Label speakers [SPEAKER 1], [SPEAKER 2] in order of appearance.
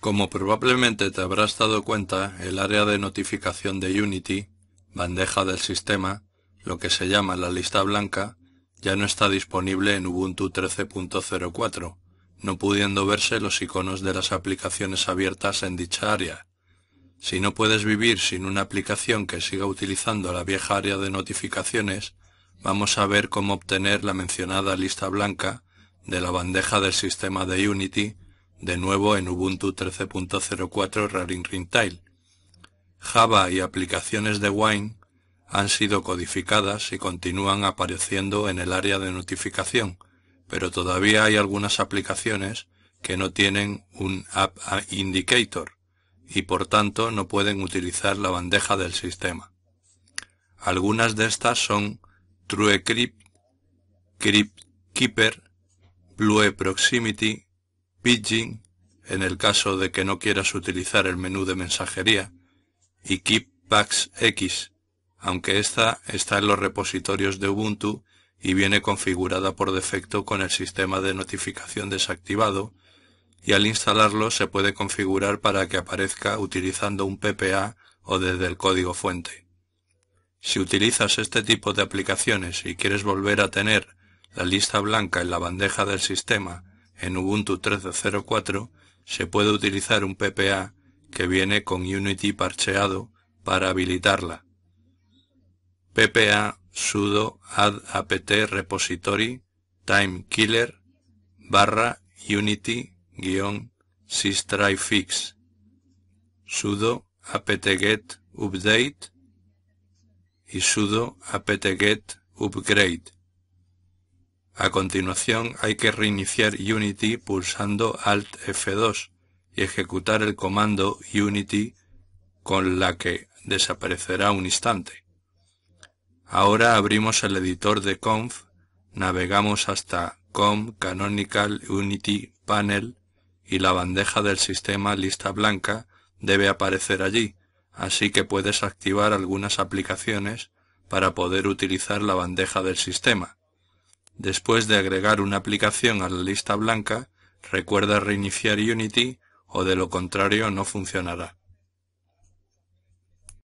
[SPEAKER 1] Como probablemente te habrás dado cuenta, el área de notificación de Unity, bandeja del sistema, lo que se llama la lista blanca, ya no está disponible en Ubuntu 13.04, no pudiendo verse los iconos de las aplicaciones abiertas en dicha área. Si no puedes vivir sin una aplicación que siga utilizando la vieja área de notificaciones, vamos a ver cómo obtener la mencionada lista blanca de la bandeja del sistema de Unity de nuevo en Ubuntu 13.04 Raring Java y aplicaciones de Wine han sido codificadas y continúan apareciendo en el área de notificación, pero todavía hay algunas aplicaciones que no tienen un App Indicator y por tanto no pueden utilizar la bandeja del sistema. Algunas de estas son TrueCrypt, CryptKeeper, Blue Proximity, Pidgin en el caso de que no quieras utilizar el menú de mensajería y Keep aunque esta está en los repositorios de Ubuntu y viene configurada por defecto con el sistema de notificación desactivado y al instalarlo se puede configurar para que aparezca utilizando un PPA o desde el código fuente. Si utilizas este tipo de aplicaciones y quieres volver a tener la lista blanca en la bandeja del sistema en Ubuntu 13.04 se puede utilizar un PPA que viene con Unity parcheado para habilitarla. PPA sudo add apt repository timekiller barra unity guión fix sudo apt-get update y sudo apt-get upgrade a continuación hay que reiniciar Unity pulsando Alt F2 y ejecutar el comando Unity con la que desaparecerá un instante. Ahora abrimos el editor de conf, navegamos hasta com canonical unity panel y la bandeja del sistema lista blanca debe aparecer allí, así que puedes activar algunas aplicaciones para poder utilizar la bandeja del sistema. Después de agregar una aplicación a la lista blanca, recuerda reiniciar Unity o de lo contrario no funcionará.